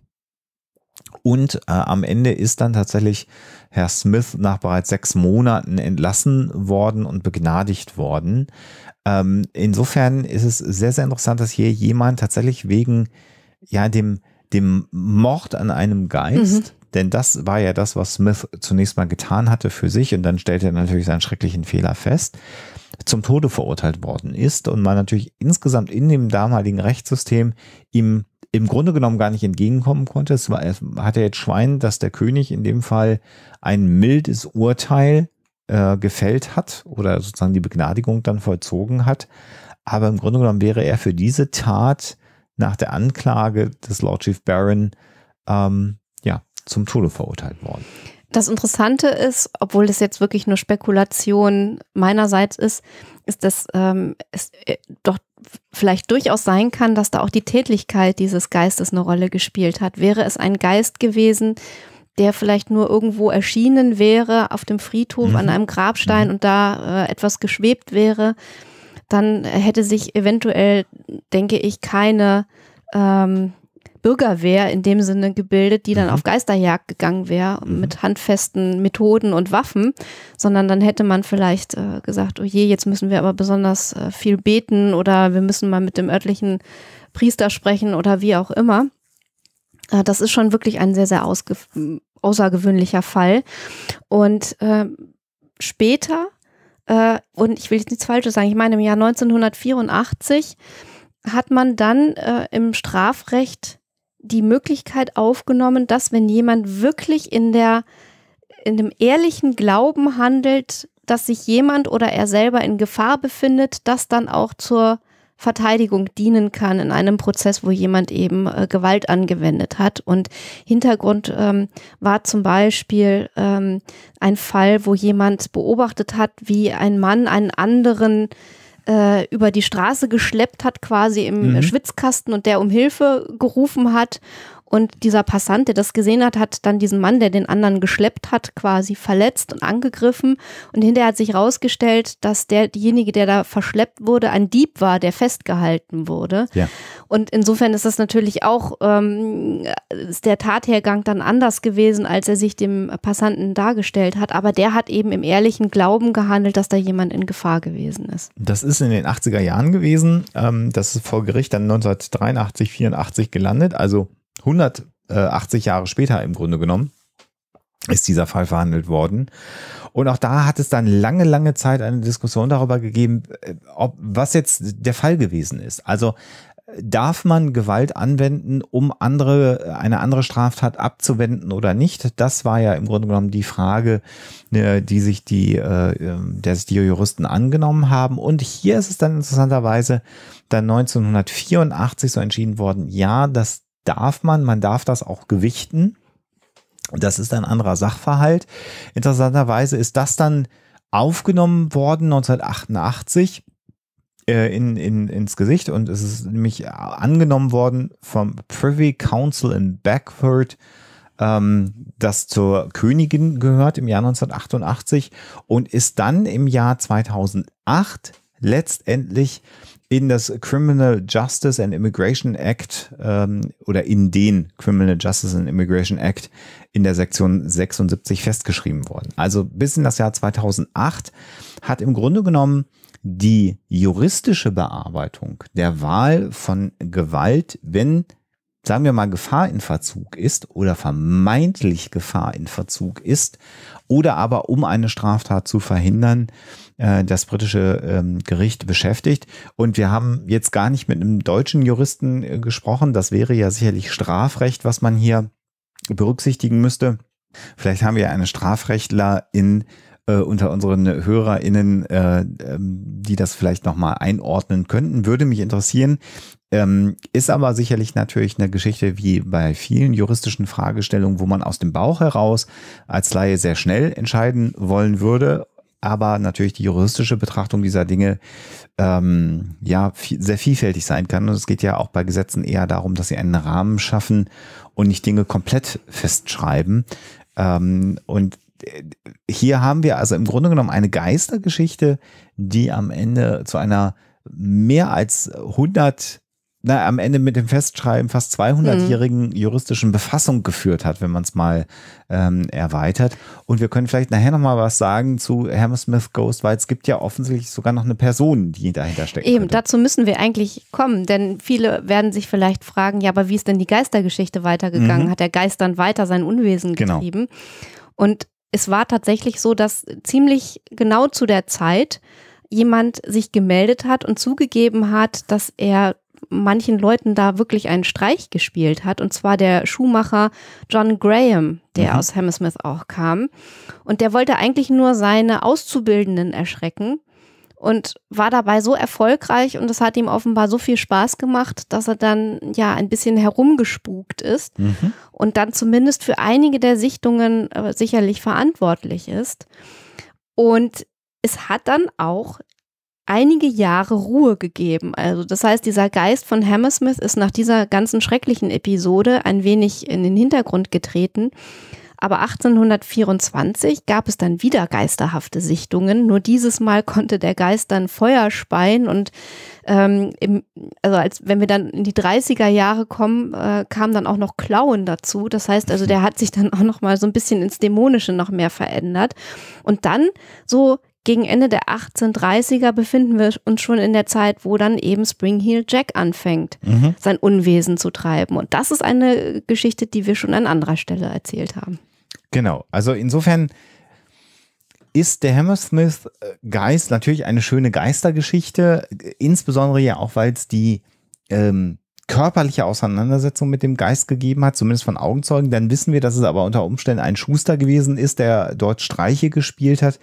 Speaker 1: Und äh, am Ende ist dann tatsächlich Herr Smith nach bereits sechs Monaten entlassen worden und begnadigt worden. Ähm, insofern ist es sehr, sehr interessant, dass hier jemand tatsächlich wegen ja, dem, dem Mord an einem Geist mhm. Denn das war ja das, was Smith zunächst mal getan hatte für sich und dann stellte er natürlich seinen schrecklichen Fehler fest, zum Tode verurteilt worden ist und man natürlich insgesamt in dem damaligen Rechtssystem ihm im Grunde genommen gar nicht entgegenkommen konnte. Es, war, es hatte jetzt Schwein, dass der König in dem Fall ein mildes Urteil äh, gefällt hat oder sozusagen die Begnadigung dann vollzogen hat. Aber im Grunde genommen wäre er für diese Tat nach der Anklage des Lord Chief Baron ähm, zum Tode verurteilt worden.
Speaker 2: Das Interessante ist, obwohl das jetzt wirklich nur Spekulation meinerseits ist, ist, dass ähm, es äh, doch vielleicht durchaus sein kann, dass da auch die Tätigkeit dieses Geistes eine Rolle gespielt hat. Wäre es ein Geist gewesen, der vielleicht nur irgendwo erschienen wäre, auf dem Friedhof, mhm. an einem Grabstein mhm. und da äh, etwas geschwebt wäre, dann hätte sich eventuell, denke ich, keine ähm, Bürgerwehr in dem Sinne gebildet, die dann mhm. auf Geisterjagd gegangen wäre mhm. mit handfesten Methoden und Waffen, sondern dann hätte man vielleicht äh, gesagt, oh je, jetzt müssen wir aber besonders äh, viel beten oder wir müssen mal mit dem örtlichen Priester sprechen oder wie auch immer. Äh, das ist schon wirklich ein sehr, sehr außergewöhnlicher Fall. Und ähm, später, äh, und ich will jetzt nichts Falsches sagen, ich meine im Jahr 1984, hat man dann äh, im Strafrecht die Möglichkeit aufgenommen, dass wenn jemand wirklich in der in dem ehrlichen Glauben handelt, dass sich jemand oder er selber in Gefahr befindet, das dann auch zur Verteidigung dienen kann in einem Prozess, wo jemand eben äh, Gewalt angewendet hat. Und Hintergrund ähm, war zum Beispiel ähm, ein Fall, wo jemand beobachtet hat, wie ein Mann einen anderen äh, über die Straße geschleppt hat, quasi im mhm. Schwitzkasten und der um Hilfe gerufen hat. Und dieser Passant, der das gesehen hat, hat dann diesen Mann, der den anderen geschleppt hat, quasi verletzt und angegriffen. Und hinterher hat sich herausgestellt, dass derjenige, der da verschleppt wurde, ein Dieb war, der festgehalten wurde. Ja. Und insofern ist das natürlich auch, ähm, ist der Tathergang dann anders gewesen, als er sich dem Passanten dargestellt hat. Aber der hat eben im ehrlichen Glauben gehandelt, dass da jemand in Gefahr gewesen
Speaker 1: ist. Das ist in den 80er Jahren gewesen. Ähm, das ist vor Gericht dann 1983, 84 gelandet. Also 180 Jahre später im Grunde genommen ist dieser Fall verhandelt worden. Und auch da hat es dann lange, lange Zeit eine Diskussion darüber gegeben, äh, ob, was jetzt der Fall gewesen ist. Also äh, darf man Gewalt anwenden, um andere, äh, eine andere Straftat abzuwenden oder nicht? Das war ja im Grunde genommen die Frage, die sich die, ähm, der sich die Juristen angenommen haben. Und hier ist es dann interessanterweise dann 1984 so entschieden worden, ja, dass darf man, man darf das auch gewichten. Das ist ein anderer Sachverhalt. Interessanterweise ist das dann aufgenommen worden 1988 äh, in, in, ins Gesicht und es ist nämlich äh, angenommen worden vom Privy Council in Beckford, ähm, das zur Königin gehört im Jahr 1988 und ist dann im Jahr 2008 letztendlich in das Criminal Justice and Immigration Act ähm, oder in den Criminal Justice and Immigration Act in der Sektion 76 festgeschrieben worden. Also bis in das Jahr 2008 hat im Grunde genommen die juristische Bearbeitung der Wahl von Gewalt, wenn, sagen wir mal, Gefahr in Verzug ist oder vermeintlich Gefahr in Verzug ist oder aber um eine Straftat zu verhindern, äh, das britische ähm, Gericht beschäftigt. Und wir haben jetzt gar nicht mit einem deutschen Juristen äh, gesprochen. Das wäre ja sicherlich Strafrecht, was man hier berücksichtigen müsste. Vielleicht haben wir eine Strafrechtler in äh, unter unseren HörerInnen, ähm, die das vielleicht nochmal einordnen könnten. Würde mich interessieren. Ähm, ist aber sicherlich natürlich eine Geschichte wie bei vielen juristischen Fragestellungen, wo man aus dem Bauch heraus als Laie sehr schnell entscheiden wollen würde aber natürlich die juristische Betrachtung dieser Dinge ähm, ja viel, sehr vielfältig sein kann. Und es geht ja auch bei Gesetzen eher darum, dass sie einen Rahmen schaffen und nicht Dinge komplett festschreiben. Ähm, und äh, hier haben wir also im Grunde genommen eine Geistergeschichte, die am Ende zu einer mehr als 100 na, am Ende mit dem Festschreiben fast 200-jährigen mhm. juristischen Befassung geführt hat, wenn man es mal ähm, erweitert. Und wir können vielleicht nachher nochmal was sagen zu Hammersmith Ghost, weil es gibt ja offensichtlich sogar noch eine Person, die dahinter steckt. Eben, könnte.
Speaker 2: dazu müssen wir eigentlich kommen, denn viele werden sich vielleicht fragen, ja, aber wie ist denn die Geistergeschichte weitergegangen? Mhm. Hat der Geist dann weiter sein Unwesen genau. getrieben? Genau. Und es war tatsächlich so, dass ziemlich genau zu der Zeit jemand sich gemeldet hat und zugegeben hat, dass er manchen Leuten da wirklich einen Streich gespielt hat, und zwar der Schuhmacher John Graham, der mhm. aus Hammersmith auch kam. Und der wollte eigentlich nur seine Auszubildenden erschrecken und war dabei so erfolgreich und das hat ihm offenbar so viel Spaß gemacht, dass er dann ja ein bisschen herumgespukt ist mhm. und dann zumindest für einige der Sichtungen äh, sicherlich verantwortlich ist. Und es hat dann auch einige Jahre Ruhe gegeben. Also das heißt, dieser Geist von Hammersmith ist nach dieser ganzen schrecklichen Episode ein wenig in den Hintergrund getreten. Aber 1824 gab es dann wieder geisterhafte Sichtungen. Nur dieses Mal konnte der Geist dann Feuer speien und ähm, im, also als wenn wir dann in die 30er Jahre kommen, äh, kamen dann auch noch Klauen dazu. Das heißt also, der hat sich dann auch noch mal so ein bisschen ins Dämonische noch mehr verändert. Und dann so gegen Ende der 1830er befinden wir uns schon in der Zeit, wo dann eben Springheel Jack anfängt, mhm. sein Unwesen zu treiben. Und das ist eine Geschichte, die wir schon an anderer Stelle erzählt haben.
Speaker 1: Genau, also insofern ist der Hammersmith äh, Geist natürlich eine schöne Geistergeschichte, äh, insbesondere ja auch, weil es die ähm, körperliche Auseinandersetzung mit dem Geist gegeben hat, zumindest von Augenzeugen. Dann wissen wir, dass es aber unter Umständen ein Schuster gewesen ist, der dort Streiche gespielt hat.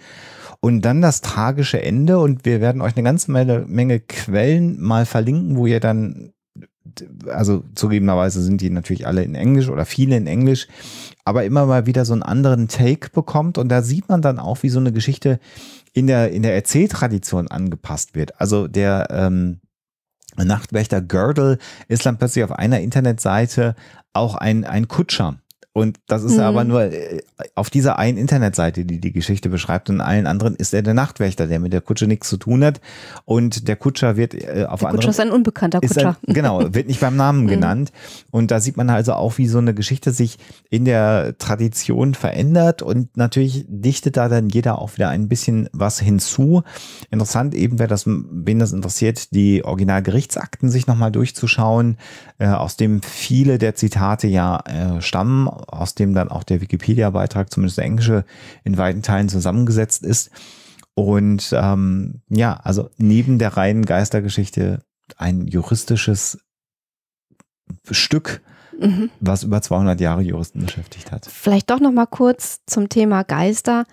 Speaker 1: Und dann das tragische Ende. Und wir werden euch eine ganze Menge Quellen mal verlinken, wo ihr dann also zugegebenerweise sind die natürlich alle in Englisch oder viele in Englisch, aber immer mal wieder so einen anderen Take bekommt und da sieht man dann auch, wie so eine Geschichte in der, in der Erzähltradition angepasst wird. Also der ähm, Nachtwächter Girdle ist dann plötzlich auf einer Internetseite auch ein, ein Kutscher und das ist mhm. aber nur äh, auf dieser einen Internetseite, die die Geschichte beschreibt. Und allen anderen ist er der Nachtwächter, der mit der Kutsche nichts zu tun hat. Und der Kutscher wird äh, auf der Kutscher anderen, ist ein
Speaker 2: unbekannter Kutscher. Ein, genau,
Speaker 1: wird nicht beim Namen mhm. genannt. Und da sieht man also auch, wie so eine Geschichte sich in der Tradition verändert. Und natürlich dichtet da dann jeder auch wieder ein bisschen was hinzu. Interessant eben, wer das, wen das interessiert, die Originalgerichtsakten sich nochmal durchzuschauen, äh, aus dem viele der Zitate ja äh, stammen aus dem dann auch der Wikipedia-Beitrag, zumindest der englische, in weiten Teilen zusammengesetzt ist. Und ähm, ja, also neben der reinen Geistergeschichte ein juristisches Stück, mhm. was über 200 Jahre Juristen beschäftigt
Speaker 2: hat. Vielleicht doch noch mal kurz zum Thema Geister.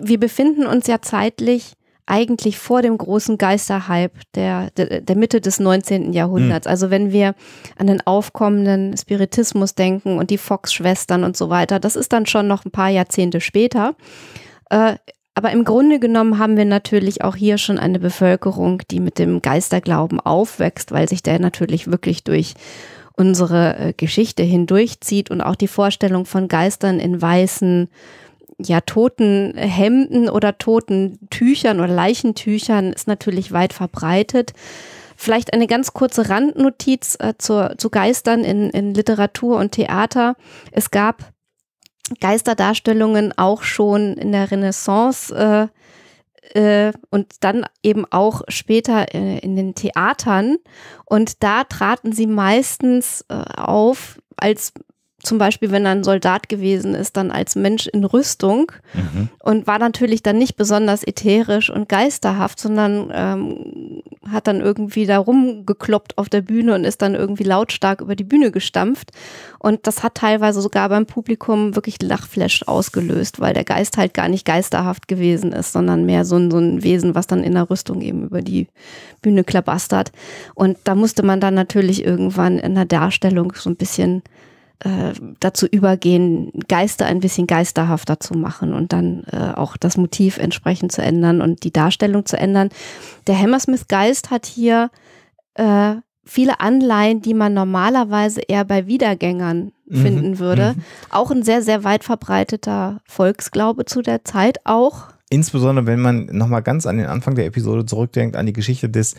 Speaker 2: Wir befinden uns ja zeitlich eigentlich vor dem großen Geisterhype der, der, der Mitte des 19. Jahrhunderts. Mhm. Also wenn wir an den aufkommenden Spiritismus denken und die Fox-Schwestern und so weiter, das ist dann schon noch ein paar Jahrzehnte später. Äh, aber im Grunde genommen haben wir natürlich auch hier schon eine Bevölkerung, die mit dem Geisterglauben aufwächst, weil sich der natürlich wirklich durch unsere äh, Geschichte hindurchzieht und auch die Vorstellung von Geistern in weißen ja, toten Hemden oder toten Tüchern oder Leichentüchern ist natürlich weit verbreitet. Vielleicht eine ganz kurze Randnotiz äh, zur, zu Geistern in, in Literatur und Theater. Es gab Geisterdarstellungen auch schon in der Renaissance äh, äh, und dann eben auch später äh, in den Theatern. Und da traten sie meistens äh, auf als zum Beispiel, wenn er ein Soldat gewesen ist, dann als Mensch in Rüstung mhm. und war natürlich dann nicht besonders ätherisch und geisterhaft, sondern ähm, hat dann irgendwie da rumgekloppt auf der Bühne und ist dann irgendwie lautstark über die Bühne gestampft. Und das hat teilweise sogar beim Publikum wirklich Lachflash ausgelöst, weil der Geist halt gar nicht geisterhaft gewesen ist, sondern mehr so ein, so ein Wesen, was dann in der Rüstung eben über die Bühne klabastert. Und da musste man dann natürlich irgendwann in der Darstellung so ein bisschen äh, dazu übergehen, Geister ein bisschen geisterhafter zu machen und dann äh, auch das Motiv entsprechend zu ändern und die Darstellung zu ändern. Der Hammersmith Geist hat hier äh, viele Anleihen, die man normalerweise eher bei Wiedergängern mhm. finden mhm. würde. Mhm. Auch ein sehr, sehr weit verbreiteter Volksglaube zu der Zeit auch.
Speaker 1: Insbesondere, wenn man nochmal ganz an den Anfang der Episode zurückdenkt, an die Geschichte des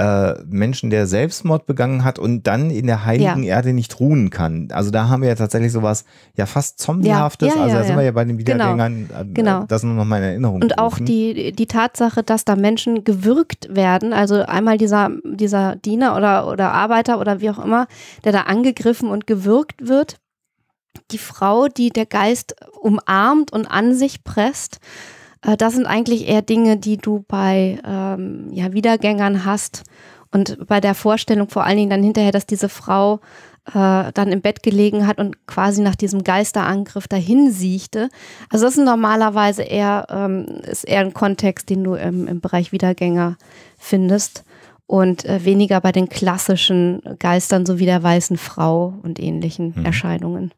Speaker 1: äh, Menschen, der Selbstmord begangen hat und dann in der heiligen ja. Erde nicht ruhen kann. Also da haben wir ja tatsächlich sowas ja fast Zombiehaftes. Ja, ja, also da sind wir ja bei den genau. Wiedergängern, genau. genau. das nur noch mal in Erinnerung. Und gerufen. auch
Speaker 2: die, die Tatsache, dass da Menschen gewürgt werden, also einmal dieser, dieser Diener oder, oder Arbeiter oder wie auch immer, der da angegriffen und gewürgt wird. Die Frau, die der Geist umarmt und an sich presst äh, das sind eigentlich eher Dinge, die du bei ähm, ja, Wiedergängern hast und bei der Vorstellung vor allen Dingen dann hinterher, dass diese Frau äh, dann im Bett gelegen hat und quasi nach diesem Geisterangriff dahin siechte. Also das ist normalerweise eher, ähm, ist eher ein Kontext, den du im, im Bereich Wiedergänger findest und äh, weniger bei den klassischen Geistern so wie der weißen Frau und ähnlichen hm. Erscheinungen.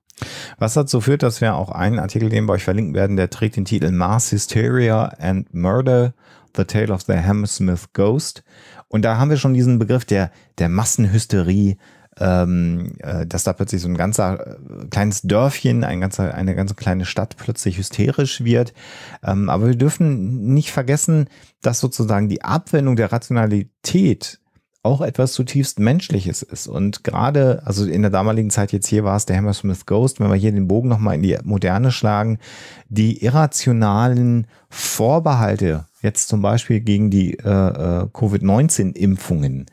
Speaker 1: Was dazu führt, dass wir auch einen Artikel, den wir euch verlinken werden, der trägt den Titel Mars Hysteria and Murder, The Tale of the Hammersmith Ghost. Und da haben wir schon diesen Begriff der, der Massenhysterie, ähm, äh, dass da plötzlich so ein ganzer äh, kleines Dörfchen, ein ganzer, eine ganze kleine Stadt plötzlich hysterisch wird. Ähm, aber wir dürfen nicht vergessen, dass sozusagen die Abwendung der Rationalität auch etwas zutiefst Menschliches ist. Und gerade, also in der damaligen Zeit jetzt hier war es der Hammersmith Ghost, wenn wir hier den Bogen nochmal in die Moderne schlagen, die irrationalen Vorbehalte, jetzt zum Beispiel gegen die äh, äh Covid-19-Impfungen,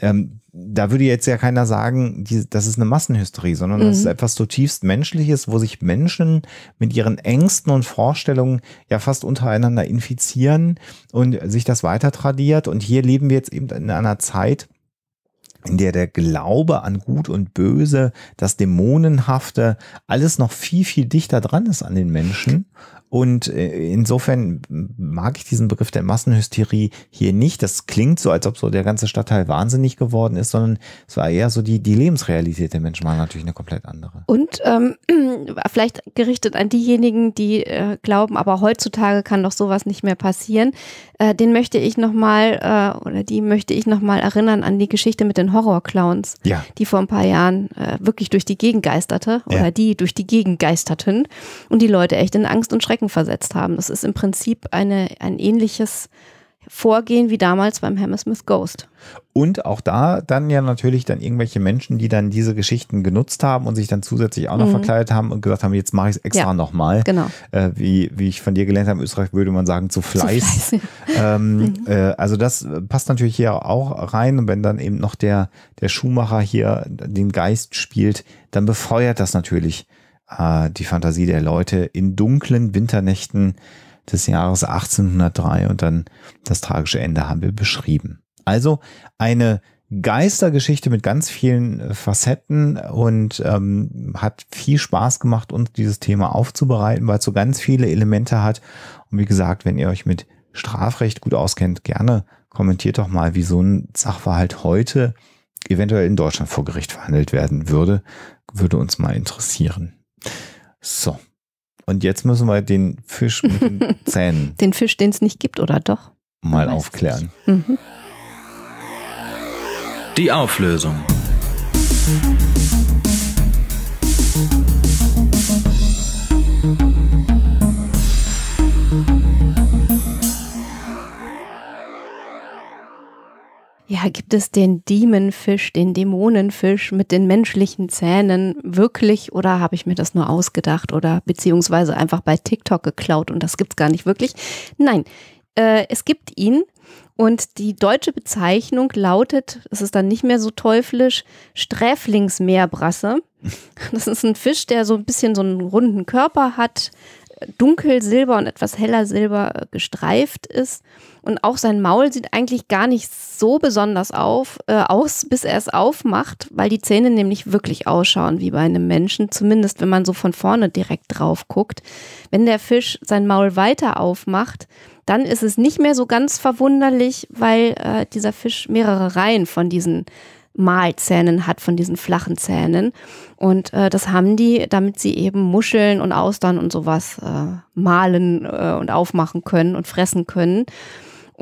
Speaker 1: ähm, da würde jetzt ja keiner sagen, die, das ist eine Massenhysterie, sondern mhm. das ist mhm. etwas zutiefst Menschliches, wo sich Menschen mit ihren Ängsten und Vorstellungen ja fast untereinander infizieren und sich das weiter tradiert. Und hier leben wir jetzt eben in einer Zeit, in der der Glaube an Gut und Böse, das Dämonenhafte, alles noch viel, viel dichter dran ist an den Menschen. Und äh, insofern mag ich diesen Begriff der Massenhysterie hier nicht. Das klingt so, als ob so der ganze Stadtteil wahnsinnig geworden ist, sondern es war eher so die, die Lebensrealität der Menschen war natürlich eine komplett andere.
Speaker 2: Und ähm, vielleicht gerichtet an diejenigen, die äh, glauben, aber heutzutage kann doch sowas nicht mehr passieren. Äh, den möchte ich nochmal äh, oder die möchte ich nochmal erinnern an die Geschichte mit den Horrorclowns, ja. die vor ein paar Jahren äh, wirklich durch die Gegend geisterte oder ja. die durch die Gegend geisterten und die Leute echt in Angst und Schrecken Schweigen versetzt haben. Das ist im Prinzip eine, ein ähnliches Vorgehen wie damals beim Hammersmith Ghost.
Speaker 1: Und auch da dann ja natürlich dann irgendwelche Menschen, die dann diese Geschichten genutzt haben und sich dann zusätzlich auch noch mhm. verkleidet haben und gesagt haben, jetzt mache ich es extra ja, nochmal. Genau. Äh, wie, wie ich von dir gelernt habe, in Österreich würde man sagen, zu Fleiß. Zu Fleiß ähm, mhm. äh, also das passt natürlich hier auch rein. Und wenn dann eben noch der, der Schuhmacher hier den Geist spielt, dann befeuert das natürlich äh, die Fantasie der Leute in dunklen Winternächten des Jahres 1803 und dann das tragische Ende haben wir beschrieben. Also eine Geistergeschichte mit ganz vielen äh, Facetten und ähm, hat viel Spaß gemacht, uns dieses Thema aufzubereiten, weil es so ganz viele Elemente hat. Und wie gesagt, wenn ihr euch mit Strafrecht gut auskennt, gerne kommentiert doch mal, wie so ein Sachverhalt heute eventuell in Deutschland vor Gericht verhandelt werden würde. Würde uns mal interessieren. So. Und jetzt müssen wir den Fisch mit den Zähnen.
Speaker 2: den Fisch, den es nicht gibt, oder doch?
Speaker 1: Mal aufklären. Mhm. Die Auflösung.
Speaker 2: ja, gibt es den Diemenfisch, den Dämonenfisch mit den menschlichen Zähnen wirklich oder habe ich mir das nur ausgedacht oder beziehungsweise einfach bei TikTok geklaut und das gibt es gar nicht wirklich? Nein, äh, es gibt ihn und die deutsche Bezeichnung lautet, es ist dann nicht mehr so teuflisch, Sträflingsmeerbrasse. Das ist ein Fisch, der so ein bisschen so einen runden Körper hat, dunkelsilber und etwas heller Silber gestreift ist und auch sein Maul sieht eigentlich gar nicht so besonders auf, äh, aus, bis er es aufmacht, weil die Zähne nämlich wirklich ausschauen wie bei einem Menschen, zumindest wenn man so von vorne direkt drauf guckt. Wenn der Fisch sein Maul weiter aufmacht, dann ist es nicht mehr so ganz verwunderlich, weil äh, dieser Fisch mehrere Reihen von diesen Mahlzähnen hat, von diesen flachen Zähnen. Und äh, das haben die, damit sie eben Muscheln und Austern und sowas äh, mahlen äh, und aufmachen können und fressen können.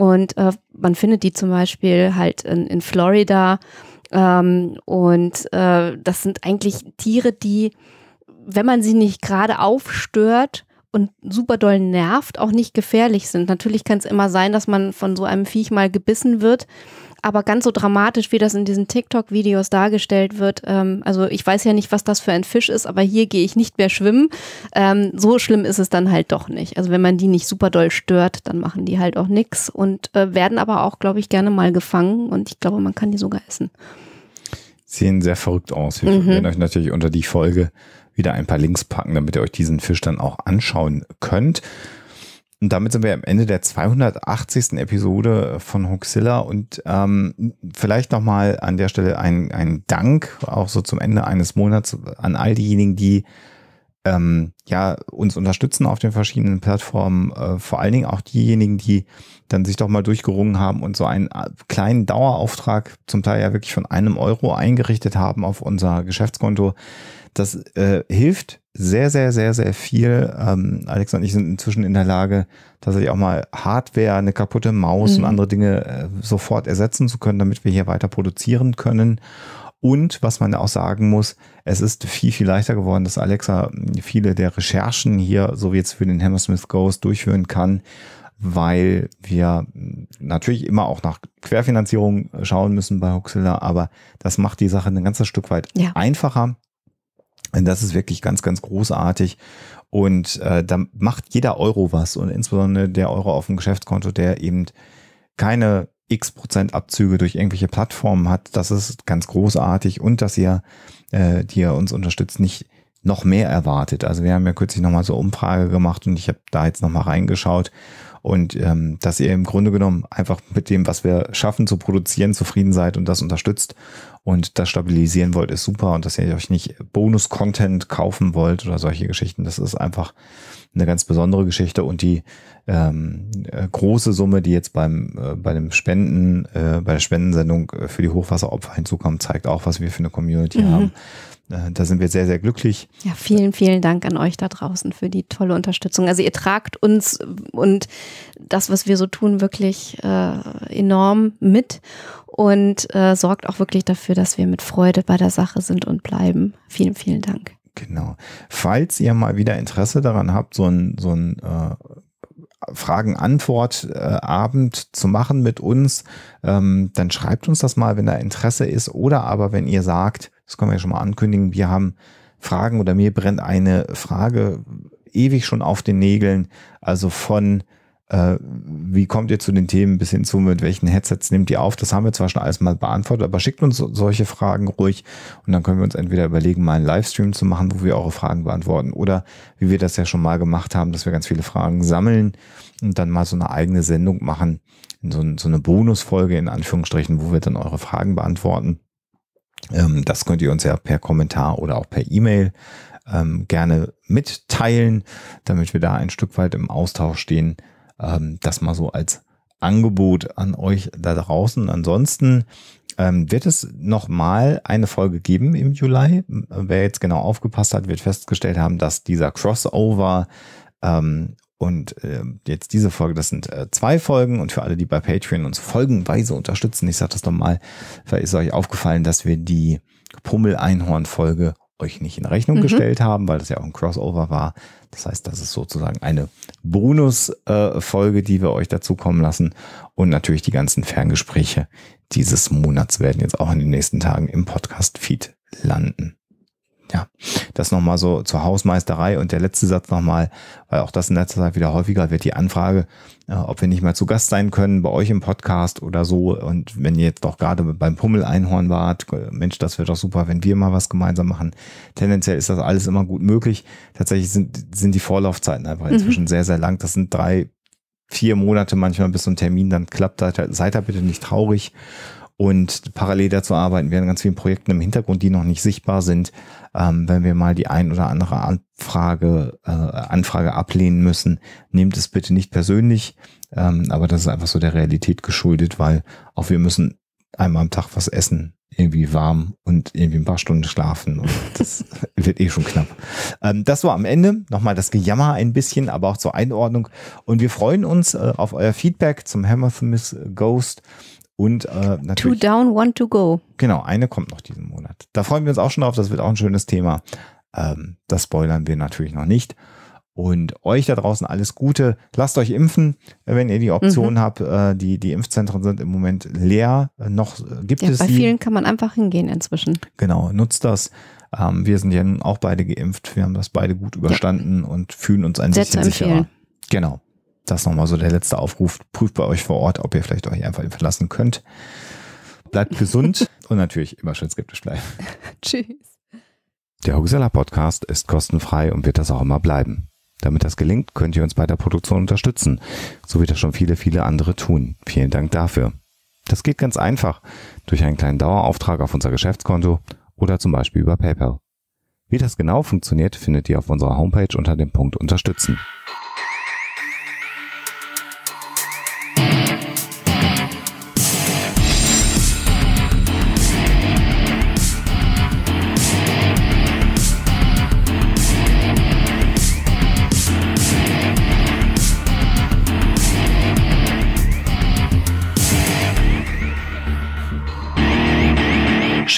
Speaker 2: Und äh, man findet die zum Beispiel halt in, in Florida. Ähm, und äh, das sind eigentlich Tiere, die, wenn man sie nicht gerade aufstört, und super doll nervt, auch nicht gefährlich sind. Natürlich kann es immer sein, dass man von so einem Viech mal gebissen wird aber ganz so dramatisch, wie das in diesen TikTok-Videos dargestellt wird. Ähm, also ich weiß ja nicht, was das für ein Fisch ist, aber hier gehe ich nicht mehr schwimmen. Ähm, so schlimm ist es dann halt doch nicht. Also wenn man die nicht super doll stört, dann machen die halt auch nichts und äh, werden aber auch, glaube ich, gerne mal gefangen und ich glaube, man kann die sogar essen.
Speaker 1: Sehen sehr verrückt aus. Wir mhm. werden euch natürlich unter die Folge wieder ein paar Links packen, damit ihr euch diesen Fisch dann auch anschauen könnt. Und damit sind wir am Ende der 280. Episode von Hoxilla. und ähm, vielleicht nochmal an der Stelle ein, ein Dank, auch so zum Ende eines Monats, an all diejenigen, die ähm, ja, uns unterstützen auf den verschiedenen Plattformen. Äh, vor allen Dingen auch diejenigen, die dann sich doch mal durchgerungen haben und so einen äh, kleinen Dauerauftrag, zum Teil ja wirklich von einem Euro eingerichtet haben auf unser Geschäftskonto. Das äh, hilft sehr, sehr, sehr, sehr viel. Ähm, Alex und ich sind inzwischen in der Lage, tatsächlich auch mal Hardware, eine kaputte Maus mhm. und andere Dinge äh, sofort ersetzen zu können, damit wir hier weiter produzieren können. Und was man auch sagen muss, es ist viel, viel leichter geworden, dass Alexa hm, viele der Recherchen hier, so wie jetzt für den Hammersmith Ghost, durchführen kann, weil wir hm, natürlich immer auch nach Querfinanzierung äh, schauen müssen bei Huxilla, aber das macht die Sache ein ganzes Stück weit ja. einfacher das ist wirklich ganz, ganz großartig. Und äh, da macht jeder Euro was und insbesondere der Euro auf dem Geschäftskonto, der eben keine x Prozent Abzüge durch irgendwelche Plattformen hat. Das ist ganz großartig und dass ihr, äh, die ihr uns unterstützt, nicht noch mehr erwartet. Also wir haben ja kürzlich nochmal so Umfrage gemacht und ich habe da jetzt nochmal reingeschaut und ähm, dass ihr im Grunde genommen einfach mit dem, was wir schaffen zu produzieren, zufrieden seid und das unterstützt und das stabilisieren wollt, ist super und dass ihr euch nicht Bonus-Content kaufen wollt oder solche Geschichten. Das ist einfach eine ganz besondere Geschichte und die ähm, äh, große Summe, die jetzt beim äh, bei dem Spenden äh, bei der Spendensendung äh, für die Hochwasseropfer hinzukommt, zeigt auch, was wir für eine Community mhm. haben äh, da sind wir sehr, sehr glücklich.
Speaker 2: Ja, vielen, vielen Dank an euch da draußen für die tolle Unterstützung. Also ihr tragt uns und das, was wir so tun, wirklich äh, enorm mit und äh, sorgt auch wirklich dafür, dass wir mit Freude bei der Sache sind und bleiben. Vielen, vielen Dank.
Speaker 1: Genau. Falls ihr mal wieder Interesse daran habt, so ein, so ein äh, Fragen-Antwort-Abend äh, zu machen mit uns, ähm, dann schreibt uns das mal, wenn da Interesse ist. Oder aber wenn ihr sagt, das können wir ja schon mal ankündigen, wir haben Fragen oder mir brennt eine Frage ewig schon auf den Nägeln, also von äh, wie kommt ihr zu den Themen bis hin zu, mit welchen Headsets nehmt ihr auf? Das haben wir zwar schon alles mal beantwortet, aber schickt uns solche Fragen ruhig und dann können wir uns entweder überlegen, mal einen Livestream zu machen, wo wir eure Fragen beantworten oder wie wir das ja schon mal gemacht haben, dass wir ganz viele Fragen sammeln und dann mal so eine eigene Sendung machen, so, so eine Bonusfolge in Anführungsstrichen, wo wir dann eure Fragen beantworten. Ähm, das könnt ihr uns ja per Kommentar oder auch per E-Mail ähm, gerne mitteilen, damit wir da ein Stück weit im Austausch stehen. Ähm, das mal so als Angebot an euch da draußen. Ansonsten ähm, wird es nochmal eine Folge geben im Juli. Wer jetzt genau aufgepasst hat, wird festgestellt haben, dass dieser Crossover ähm, und äh, jetzt diese Folge, das sind äh, zwei Folgen und für alle, die bei Patreon uns folgenweise unterstützen, ich sage das nochmal, ist euch aufgefallen, dass wir die Pummel-Einhorn-Folge euch nicht in Rechnung mhm. gestellt haben, weil das ja auch ein Crossover war. Das heißt, das ist sozusagen eine Bonusfolge, äh, die wir euch dazu kommen lassen. Und natürlich die ganzen Ferngespräche dieses Monats werden jetzt auch in den nächsten Tagen im Podcast-Feed landen. Ja, das nochmal so zur Hausmeisterei und der letzte Satz nochmal, weil auch das in letzter Zeit wieder häufiger wird, die Anfrage äh, ob wir nicht mal zu Gast sein können bei euch im Podcast oder so. Und wenn ihr jetzt doch gerade beim Pummel-Einhorn wart, äh, Mensch, das wäre doch super, wenn wir mal was gemeinsam machen. Tendenziell ist das alles immer gut möglich. Tatsächlich sind, sind die Vorlaufzeiten einfach mhm. inzwischen mhm. sehr, sehr lang. Das sind drei, vier Monate manchmal bis zum Termin dann klappt. Seid da bitte nicht traurig. Und parallel dazu arbeiten wir an ganz vielen Projekten im Hintergrund, die noch nicht sichtbar sind. Ähm, wenn wir mal die ein oder andere Anfrage, äh, Anfrage ablehnen müssen, nehmt es bitte nicht persönlich. Ähm, aber das ist einfach so der Realität geschuldet, weil auch wir müssen einmal am Tag was essen, irgendwie warm und irgendwie ein paar Stunden schlafen. Und das wird eh schon knapp. Ähm, das war am Ende nochmal das Gejammer ein bisschen, aber auch zur Einordnung. Und wir freuen uns äh, auf euer Feedback zum Hammersmith Ghost. Und äh, natürlich. Two
Speaker 2: down, one to go.
Speaker 1: Genau, eine kommt noch diesen Monat. Da freuen wir uns auch schon drauf. Das wird auch ein schönes Thema. Ähm, das spoilern wir natürlich noch nicht. Und euch da draußen alles Gute. Lasst euch impfen, äh, wenn ihr die Option mhm. habt. Äh, die, die Impfzentren sind im Moment leer. Äh, noch äh, gibt ja, es. Bei die. vielen
Speaker 2: kann man einfach hingehen inzwischen.
Speaker 1: Genau, nutzt das. Ähm, wir sind ja nun auch beide geimpft. Wir haben das beide gut überstanden ja. und fühlen uns ein Sehr bisschen sicherer. Genau das nochmal so der letzte Aufruf. Prüft bei euch vor Ort, ob ihr vielleicht euch einfach verlassen könnt. Bleibt gesund und natürlich immer schön skeptisch bleiben. Tschüss. Der Huxella Podcast ist kostenfrei und wird das auch immer bleiben. Damit das gelingt, könnt ihr uns bei der Produktion unterstützen, so wie das schon viele, viele andere tun. Vielen Dank dafür. Das geht ganz einfach durch einen kleinen Dauerauftrag auf unser Geschäftskonto oder zum Beispiel über PayPal. Wie das genau funktioniert, findet ihr auf unserer Homepage unter dem Punkt Unterstützen.